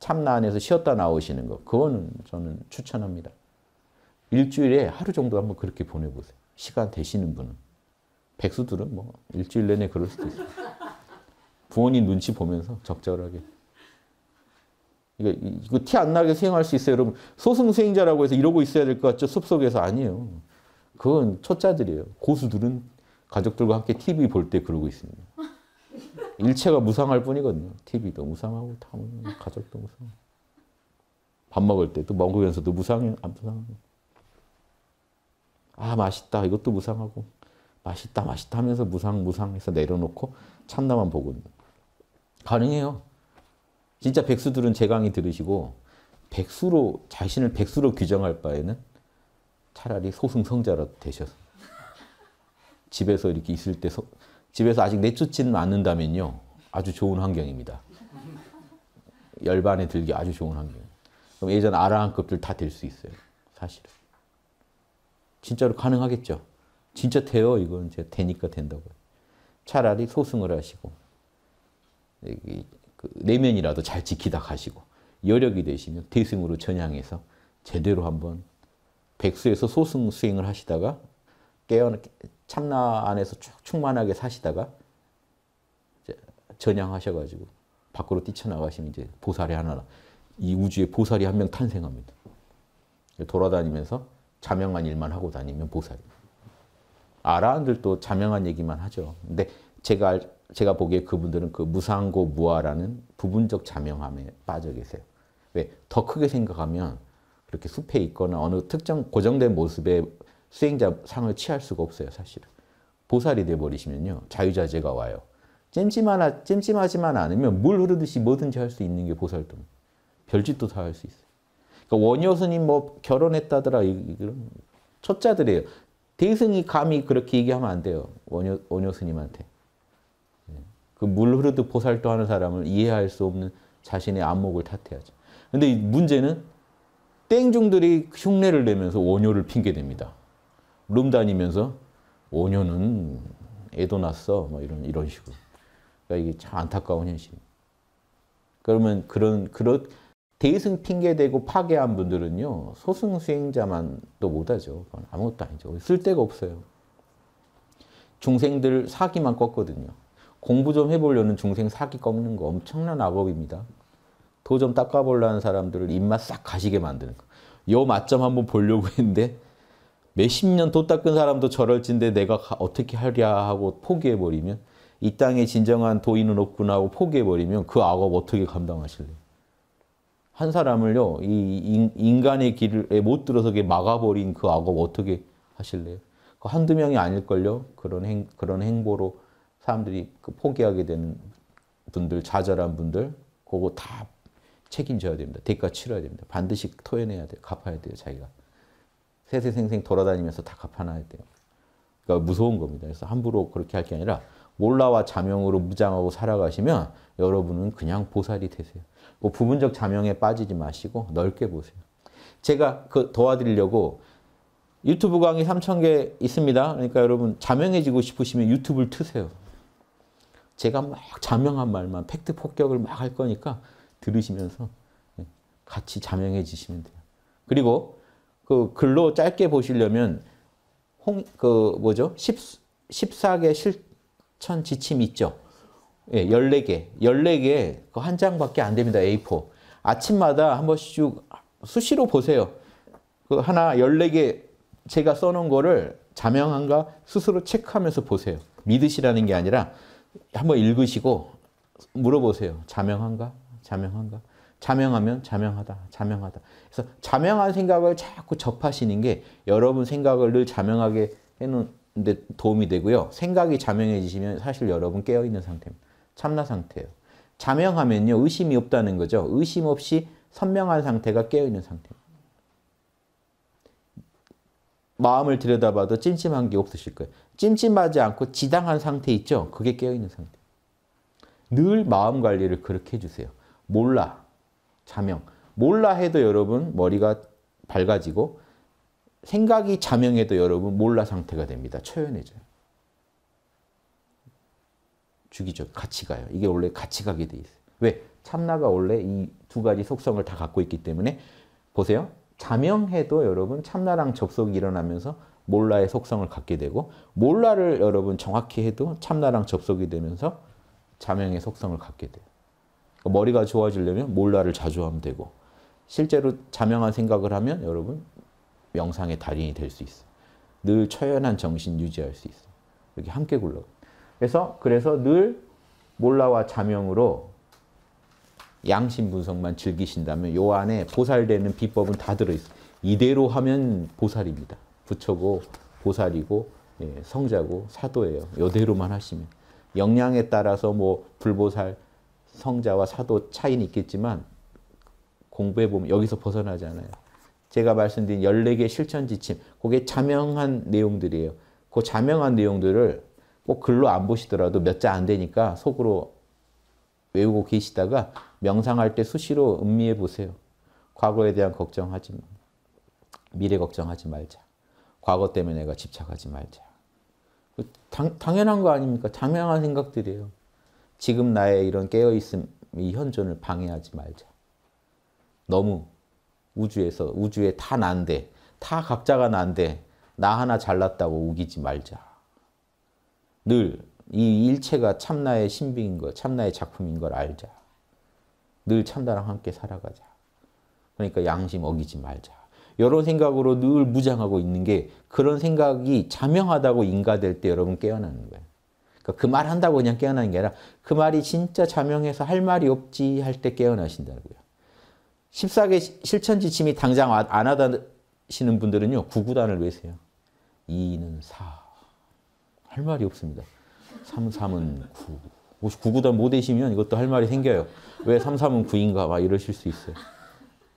참나 안에서 쉬었다 나오시는 거 그거는 저는 추천합니다. 일주일에 하루 정도 한번 그렇게 보내보세요. 시간 되시는 분은. 백수들은 뭐 일주일 내내 그럴 수도 있어요. 부모님 눈치 보면서 적절하게. 이거, 이거 티 안 나게 수행할 수 있어요. 여러분, 소승수행자라고 해서 이러고 있어야 될 것 같죠? 숲속에서 아니에요. 그건 초짜들이에요. 고수들은 가족들과 함께 TV 볼 때 그러고 있습니다. 일체가 무상할 뿐이거든요. TV도 무상하고 탐 가족도 무상. 밥 먹을 때도 먹으면서도 무상해 안무상하아 맛있다 이것도 무상하고 맛있다 맛있다 하면서 무상 무상해서 내려놓고 참나만 보고 가능해요. 진짜 백수들은 제 강의 들으시고 백수로 자신을 백수로 규정할 바에는 차라리 소승성자로 되셔서 집에서 이렇게 있을 때 소, 집에서 아직 내쫓지는 않는다면요. 아주 좋은 환경입니다. 열반에 들기 아주 좋은 환경. 그럼 예전 아라한급들 다 될 수 있어요. 사실은. 진짜로 가능하겠죠. 진짜 돼요. 이건 이제 되니까 된다고요. 차라리 소승을 하시고 그 내면이라도 잘 지키다 가시고 여력이 되시면 대승으로 전향해서 제대로 한번 백수에서 소승 수행을 하시다가 깨어 참나 안에서 충만하게 사시다가 전향하셔가지고 밖으로 뛰쳐나가시면 이제 보살이 하나, 이 우주에 보살이 한 명 탄생합니다. 돌아다니면서 자명한 일만 하고 다니면 보살. 아라한들도 자명한 얘기만 하죠. 근데 제가 제가 보기에 그분들은 그 무상고 무아라는 부분적 자명함에 빠져 계세요. 왜? 더 크게 생각하면 그렇게 숲에 있거나 어느 특정 고정된 모습에 수행자 상을 취할 수가 없어요, 사실은. 보살이 돼버리시면요, 자유자재가 와요. 찜찜하나, 찜찜하지만 않으면 물 흐르듯이 뭐든지 할 수 있는 게 보살도. 별짓도 다 할 수 있어요. 그러니까 원효스님 뭐 결혼했다더라, 이런 첫자들이에요. 대승이 감히 그렇게 얘기하면 안 돼요. 원효, 원효스님한테. 예. 그물 흐르듯 보살도 하는 사람을 이해할 수 없는 자신의 안목을 탓해야죠. 근데 문제는 땡중들이 흉내를 내면서 원효를 핑계댑니다. 룸 다니면서 5년은 애도 났어. 뭐 이런, 이런 식으로. 그러니까 이게 참 안타까운 현실. 그러면 그런, 그런, 대승 핑계대고 파괴한 분들은요, 소승 수행자만 또 못하죠. 아무것도 아니죠. 쓸데가 없어요. 중생들 사기만 껐거든요. 공부 좀 해보려는 중생 사기 꺾는 거 엄청난 악업입니다. 도 좀 닦아보려는 사람들을 입맛 싹 가시게 만드는 거. 요 맛점 한번 보려고 했는데 몇십 년도 닦은 사람도 저럴 진데 내가 어떻게 하랴 하고 포기해버리면 이 땅에 진정한 도인은 없구나 하고 포기해버리면 그 악업 어떻게 감당하실래요? 한 사람을요, 이 인간의 길에 못 들어서게 막아버린 그 악업 어떻게 하실래요? 그 한두 명이 아닐걸요? 그런, 행, 그런 행보로 사람들이 그 포기하게 되는 분들, 좌절한 분들, 그거 다 책임져야 됩니다. 대가 치러야 됩니다. 반드시 토해내야 돼요. 갚아야 돼요, 자기가. 세세생생 돌아다니면서 다 갚아놔야 돼요. 그러니까 무서운 겁니다. 그래서 함부로 그렇게 할 게 아니라 몰라와 자명으로 무장하고 살아가시면 여러분은 그냥 보살이 되세요. 뭐 부분적 자명에 빠지지 마시고 넓게 보세요. 제가 그 도와드리려고 유튜브 강의 3,000개 있습니다. 그러니까 여러분 자명해지고 싶으시면 유튜브를 트세요. 제가 막 자명한 말만 팩트 폭격을 막 할 거니까 들으시면서 예, 같이 자명해지시면 돼요. 그리고 그 글로 짧게 보시려면 홍, 그 뭐죠? 10, 14개 실천 지침 있죠? 예, 14개. 14개 그 한 장밖에 안 됩니다. A4. 아침마다 한 번씩 쭉 수시로 보세요. 그 하나 14개 제가 써놓은 거를 자명한가 스스로 체크하면서 보세요. 믿으시라는 게 아니라 한번 읽으시고 물어보세요. 자명한가? 자명한가? 자명하면 자명하다, 자명하다. 그래서 자명한 생각을 자꾸 접하시는 게 여러분 생각을 늘 자명하게 해놓는데 도움이 되고요. 생각이 자명해지시면 사실 여러분 깨어있는 상태입니다. 참나 상태예요. 자명하면요. 의심이 없다는 거죠. 의심 없이 선명한 상태가 깨어있는 상태입니다. 마음을 들여다봐도 찜찜한 게 없으실 거예요. 찜찜하지 않고 지당한 상태 있죠? 그게 깨어있는 상태. 늘 마음 관리를 그렇게 해주세요. 몰라. 자명. 몰라 해도 여러분 머리가 밝아지고 생각이 자명해도 여러분 몰라 상태가 됩니다. 초연해져요. 주기적 같이 가요. 이게 원래 같이 가게 돼 있어요. 왜? 참나가 원래 이 두 가지 속성을 다 갖고 있기 때문에 보세요. 자명해도 여러분 참나랑 접속이 일어나면서 몰라의 속성을 갖게 되고 몰라를 여러분 정확히 해도 참나랑 접속이 되면서 자명의 속성을 갖게 돼요. 그러니까 머리가 좋아지려면 몰라를 자주 하면 되고 실제로 자명한 생각을 하면 여러분 명상의 달인이 될 수 있어요. 늘 처연한 정신 유지할 수있어 이렇게 함께 굴러. 그래서 그래서 늘 몰라와 자명으로 양심 분석만 즐기신다면 요 안에 보살되는 비법은 다들어있어 이대로 하면 보살입니다. 부처고 보살이고 예, 성자고 사도예요. 요대로만 하시면. 역량에 따라서 뭐 불보살, 성자와 사도 차이는 있겠지만 공부해 보면 여기서 벗어나잖아요 제가 말씀드린 14개 실천 지침, 그게 자명한 내용들이에요. 그 자명한 내용들을 꼭 글로 안 보시더라도 몇 자 안 되니까 속으로 외우고 계시다가 명상할 때 수시로 음미해 보세요. 과거에 대한 걱정하지 마. 미래 걱정하지 말자. 과거 때문에 내가 집착하지 말자. 그 당, 당연한 거 아닙니까? 자명한 생각들이에요. 지금 나의 이런 깨어있음, 이 현존을 방해하지 말자. 너무 우주에서, 우주에 다 난데, 다 각자가 난데, 나 하나 잘났다고 우기지 말자. 늘 이 일체가 참나의 신비인 걸, 참나의 작품인 걸 알자. 늘 참나랑 함께 살아가자. 그러니까 양심 어기지 말자. 이런 생각으로 늘 무장하고 있는 게 그런 생각이 자명하다고 인가될 때 여러분 깨어나는 거예요. 그말 그러니까 그 한다고 그냥 깨어나는 게 아니라 그 말이 진짜 자명해서 할 말이 없지 할 때 깨어나신다고요. 14개 실천 지침이 당장 안 하시는 분들은요. 구구단을 외세요. 2는 4. 할 말이 없습니다. 3, 3은 9. 혹시 구구단 못 되시면 이것도 할 말이 생겨요. 왜 3, 3은 9인가 막 이러실 수 있어요.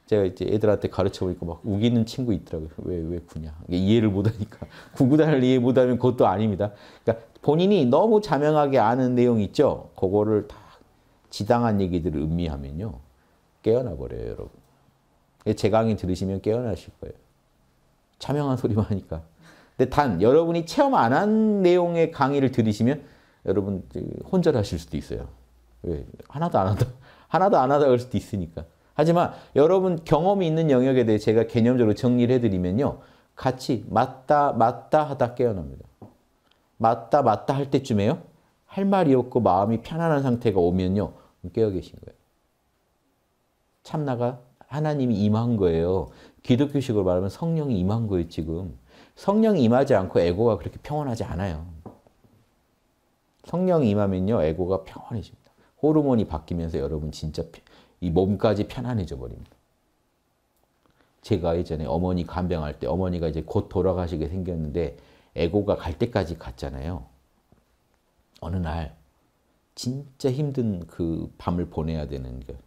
제가 이제 애들한테 가르쳐 보니까 막 우기는 친구 있더라고요. 왜, 왜 구냐. 이해를 못 하니까. 구구단을 이해 못 하면 그것도 아닙니다. 그러니까 본인이 너무 자명하게 아는 내용 있죠? 그거를 다 지당한 얘기들을 음미하면요. 깨어나 버려요, 여러분. 제 강의 들으시면 깨어나실 거예요. 자명한 소리만 하니까. 근데 단 여러분이 체험 안 한 내용의 강의를 들으시면 여러분 혼절하실 수도 있어요. 왜? 예, 하나도 안 하다. 하나도 안 하다 그럴 수도 있으니까. 하지만 여러분 경험이 있는 영역에 대해 제가 개념적으로 정리를 해드리면요. 같이 맞다 맞다 하다 깨어납니다. 맞다 맞다 할 때쯤에요. 할 말이 없고 마음이 편안한 상태가 오면요. 깨어 계신 거예요. 참나가 하나님이 임한 거예요. 기독교식으로 말하면 성령이 임한 거예요, 지금. 성령이 임하지 않고 에고가 그렇게 평온하지 않아요. 성령이 임하면요, 에고가 평온해집니다. 호르몬이 바뀌면서 여러분 진짜 이 몸까지 편안해져 버립니다. 제가 예전에 어머니 간병할 때 어머니가 이제 곧 돌아가시게 생겼는데 에고가 갈 때까지 갔잖아요. 어느 날 진짜 힘든 그 밤을 보내야 되는 그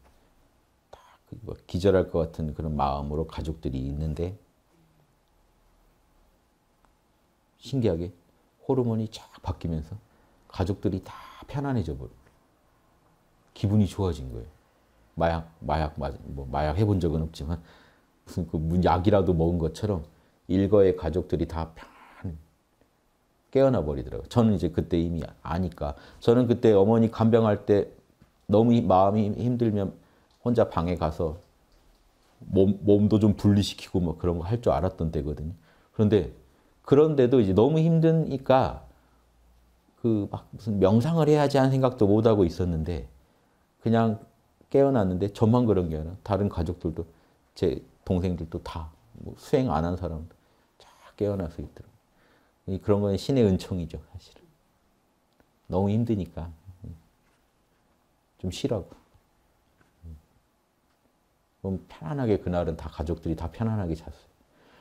뭐 기절할 것 같은 그런 마음으로 가족들이 있는데 신기하게 호르몬이 쫙 바뀌면서 가족들이 다 편안해져 버려. 기분이 좋아진 거예요. 마약 마약 뭐 마약 해본 적은 없지만 무슨 그 약이라도 먹은 것처럼 일거의 가족들이 다 편. 깨어나 버리더라고요. 저는 이제 그때 이미 아니까. 저는 그때 어머니 간병할 때 너무 마음이 힘들면 혼자 방에 가서 몸, 몸도 좀 분리시키고 뭐 그런 거 할 줄 알았던 때거든요. 그런데 그런데도 이제 너무 힘드니까 그 막 무슨 명상을 해야지 하는 생각도 못 하고 있었는데 그냥 깨어났는데 저만 그런 게 아니라 다른 가족들도 제 동생들도 다뭐 수행 안 한 사람도 쫙 깨어나서 있더라고요. 그런 건 신의 은총이죠, 사실은. 너무 힘드니까. 좀 쉬라고. 그럼 편안하게 그날은 다 가족들이 다 편안하게 잤어요.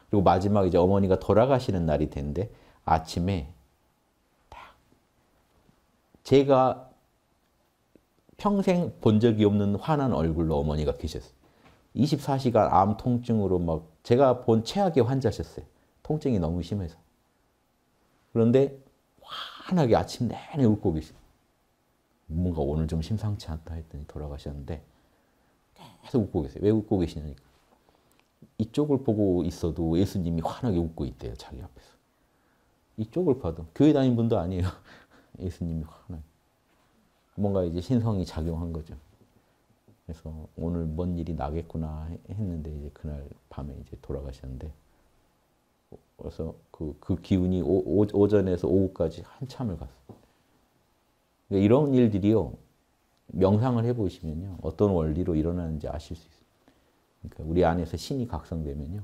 그리고 마지막 이제 어머니가 돌아가시는 날이 된데 아침에 딱 제가 평생 본 적이 없는 환한 얼굴로 어머니가 계셨어요. 24시간 암 통증으로 막 제가 본 최악의 환자셨어요. 통증이 너무 심해서. 그런데 환하게 아침 내내 웃고 계시 뭔가 오늘 좀 심상치 않다 했더니 돌아가셨는데 계속 웃고 계세요. 왜 웃고 계시냐니까. 이쪽을 보고 있어도 예수님이 환하게 웃고 있대요. 자기 앞에서. 이쪽을 봐도. 교회 다닌 분도 아니에요. 예수님이 환하게. 뭔가 이제 신성이 작용한 거죠. 그래서 오늘 뭔 일이 나겠구나 했는데 이제 그날 밤에 이제 돌아가셨는데 그래서 그, 그 기운이 오, 오 전에서 오후까지 한참을 갔어요. 그러니까 이런 일들이요. 명상을 해보시면요. 어떤 원리로 일어나는지 아실 수 있어요. 그러니까 우리 안에서 신이 각성되면요.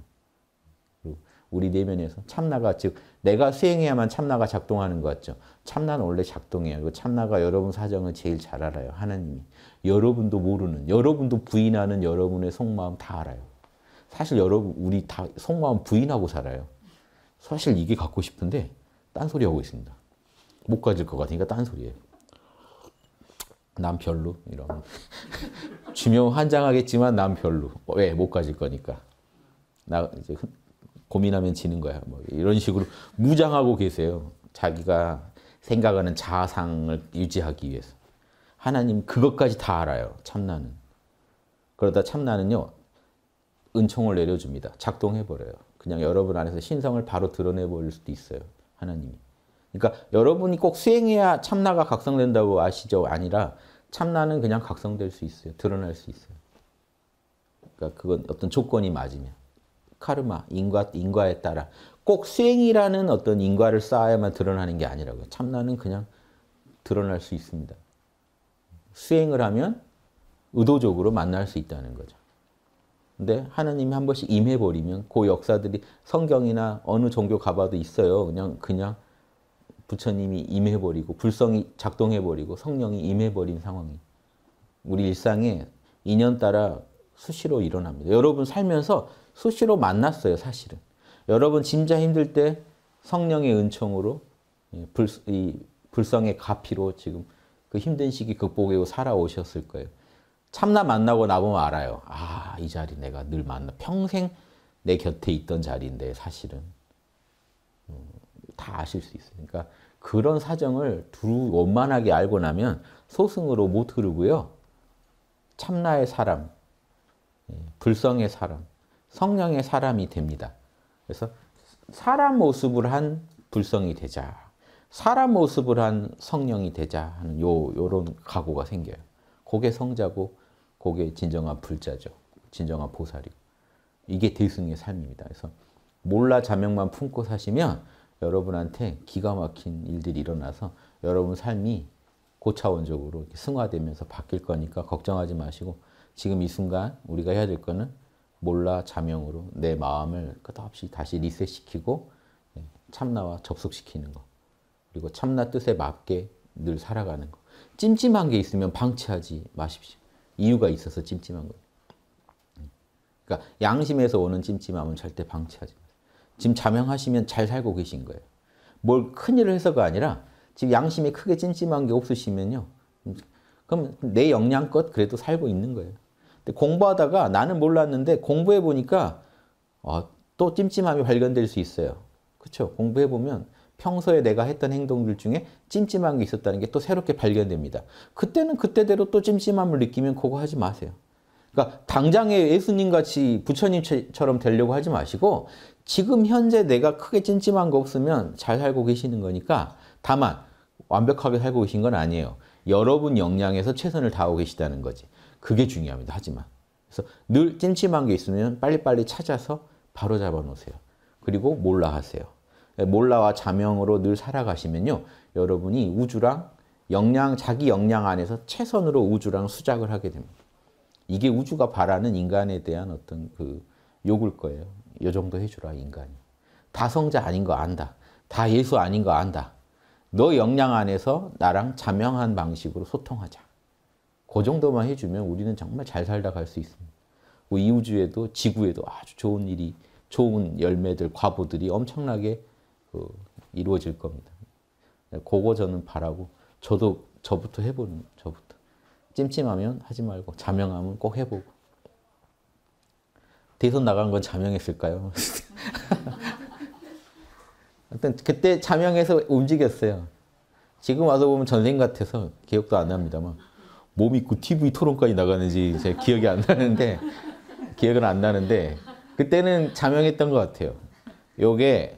그리고 우리 내면에서 참나가 즉 내가 수행해야만 참나가 작동하는 것 같죠. 참나는 원래 작동해요. 그 참나가 여러분 사정을 제일 잘 알아요. 하나님이. 여러분도 모르는, 여러분도 부인하는 여러분의 속마음 다 알아요. 사실 여러분 우리 다 속마음 부인하고 살아요. 사실 이게 갖고 싶은데 딴소리 하고 있습니다. 못 가질 것 같으니까 딴소리예요. 난 별로 이런 주명 환장하겠지만 난 별로 왜 못 가질 거니까 나 이제 고민하면 지는 거야 뭐 이런 식으로 무장하고 계세요 자기가 생각하는 자아상을 유지하기 위해서 하나님 그것까지 다 알아요 참나는 그러다 참나는요 은총을 내려줍니다 작동해 버려요 그냥 여러분 안에서 신성을 바로 드러내 버릴 수도 있어요. 하나님이. 그러니까 여러분이 꼭 수행해야 참나가 각성된다고 아시죠? 아니라 참나는 그냥 각성될 수 있어요. 드러날 수 있어요. 그러니까 그건 어떤 조건이 맞으면. 카르마, 인과, 인과에 따라 꼭 수행이라는 어떤 인과를 쌓아야만 드러나는 게 아니라고요. 참나는 그냥 드러날 수 있습니다. 수행을 하면 의도적으로 만날 수 있다는 거죠. 근데 네, 하나님이 한 번씩 임해버리면 그 역사들이 성경이나 어느 종교 가봐도 있어요. 그냥 그냥 부처님이 임해버리고 불성이 작동해버리고 성령이 임해버린 상황이 우리 일상에 인연 따라 수시로 일어납니다. 여러분 살면서 수시로 만났어요, 사실은. 여러분 진짜 힘들 때 성령의 은총으로 예, 불, 이 불성의 가피로 지금 그 힘든 시기 극복하고 살아오셨을 거예요. 참나 만나고 나보면 알아요. 아, 이 자리 내가 늘 만나. 평생 내 곁에 있던 자리인데 사실은. 음, 다 아실 수 있으니까 그런 사정을 두 원만하게 알고 나면 소승으로 못 흐르고요. 참나의 사람, 예, 불성의 사람, 성령의 사람이 됩니다. 그래서 사람 모습을 한 불성이 되자, 사람 모습을 한 성령이 되자 하는 요, 요런 각오가 생겨요. 그게 성자고 그게 진정한 불자죠. 진정한 보살이고. 이게 대승의 삶입니다. 그래서 몰라 자명만 품고 사시면 여러분한테 기가 막힌 일들이 일어나서 여러분 삶이 고차원적으로 승화되면서 바뀔 거니까 걱정하지 마시고 지금 이 순간 우리가 해야 될 거는 몰라 자명으로 내 마음을 끝없이 다시 리셋시키고 예, 참나와 접속시키는 거 그리고 참나 뜻에 맞게 늘 살아가는 거 찜찜한 게 있으면 방치하지 마십시오. 이유가 있어서 찜찜한 거예요. 그러니까 양심에서 오는 찜찜함은 절대 방치하지 마세요. 지금 자명하시면 잘 살고 계신 거예요. 뭘 큰일을 해서가 아니라 지금 양심이 크게 찜찜한 게 없으시면요. 그럼 내 역량껏 그래도 살고 있는 거예요. 근데 공부하다가 나는 몰랐는데 공부해 보니까 어, 아, 또 찜찜함이 발견될 수 있어요. 그렇죠? 공부해 보면 평소에 내가 했던 행동들 중에 찜찜한 게 있었다는 게 또 새롭게 발견됩니다. 그때는 그때대로 또 찜찜함을 느끼면 그거 하지 마세요. 그러니까 당장에 예수님같이 부처님처럼 되려고 하지 마시고 지금 현재 내가 크게 찜찜한 거 없으면 잘 살고 계시는 거니까 다만 완벽하게 살고 계신 건 아니에요. 여러분 역량에서 최선을 다하고 계시다는 거지. 그게 중요합니다. 하지만. 그래서 늘 찜찜한 게 있으면 빨리빨리 찾아서 바로 잡아놓으세요. 그리고 몰라 하세요. 몰라와 자명으로 늘 살아가시면요. 여러분이 우주랑 역량, 자기 역량 안에서 최선으로 우주랑 수작을 하게 됩니다. 이게 우주가 바라는 인간에 대한 어떤 그 욕을 거예요. 요 정도 해주라, 인간이. 다 성자 아닌 거 안다. 다 예수 아닌 거 안다. 너 역량 안에서 나랑 자명한 방식으로 소통하자. 그 정도만 해주면 우리는 정말 잘 살다 갈 수 있습니다. 뭐 이 우주에도 지구에도 아주 좋은 일이, 좋은 열매들, 과보들이 엄청나게 그 이루어질 겁니다. 네, 그거 저는 바라고 저도 저부터 해보는 저부터 찜찜하면 하지 말고 자명하면 꼭 해보고 대선 나간 건 자명했을까요? 하여튼 그때 자명해서 움직였어요. 지금 와서 보면 전생 같아서 기억도 안 납니다만 몸 있고 TV 토론까지 나가는지 제 기억이 안 나는데 기억은 안 나는데 그때는 자명했던 것 같아요. 요게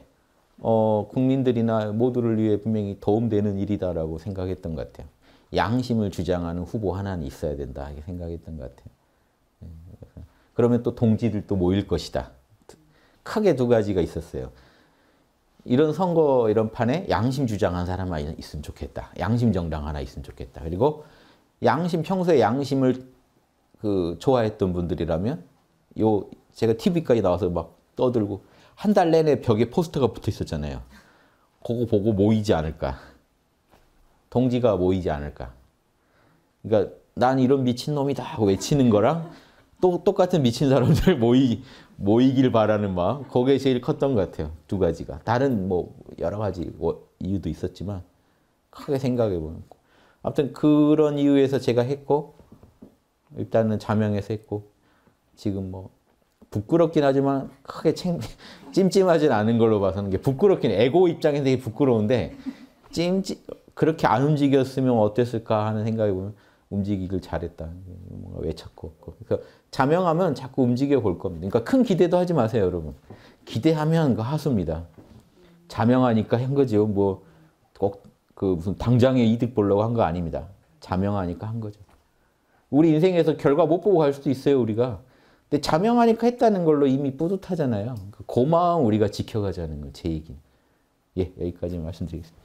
어, 국민들이나 모두를 위해 분명히 도움되는 일이다라고 생각했던 것 같아요. 양심을 주장하는 후보 하나는 있어야 된다 이렇게 생각했던 것 같아요. 네, 그러면 또 동지들도 모일 것이다. 크게 두 가지가 있었어요. 이런 선거 이런 판에 양심 주장한 사람 하나 있으면 좋겠다. 양심 정당 하나 있으면 좋겠다. 그리고 양심 평소에 양심을 그 좋아했던 분들이라면 요 제가 TV까지 나와서 막 떠들고 한달 내내 벽에 포스터가 붙어 있었잖아요. 그거 보고 모이지 않을까. 동지가 모이지 않을까. 그러니까 난 이런 미친놈이다 하고 외치는 거랑 또 똑같은 미친 사람들 모이, 모이길 바라는 마음. 그게 제일 컸던 것 같아요. 두 가지가. 다른 뭐 여러 가지 뭐 이유도 있었지만 크게 생각해 보면. 아무튼 그런 이유에서 제가 했고 일단은 자명해서 했고 지금 뭐 부끄럽긴 하지만 크게 챙, 찜찜하진 않은 걸로 봐서는 게 부끄럽긴 에고 입장에 되게 부끄러운데 찜찜 그렇게 안 움직였으면 어땠을까 하는 생각이 보면 움직이길 잘했다. 뭔가 외쳤고. 그러니 자명하면 자꾸 움직여 볼 겁니다. 그러니까 큰 기대도 하지 마세요, 여러분. 기대하면 그 하수입니다. 자명하니까 한 거죠. 뭐 꼭 그 무슨 당장에 이득 보려고 한 거 아닙니다. 자명하니까 한 거죠. 우리 인생에서 결과 못 보고 갈 수도 있어요, 우리가. 근데 자명하니까 했다는 걸로 이미 뿌듯하잖아요. 그러니까 고마움 우리가 지켜가자는 거, 제 얘기. 예, 여기까지 말씀드리겠습니다.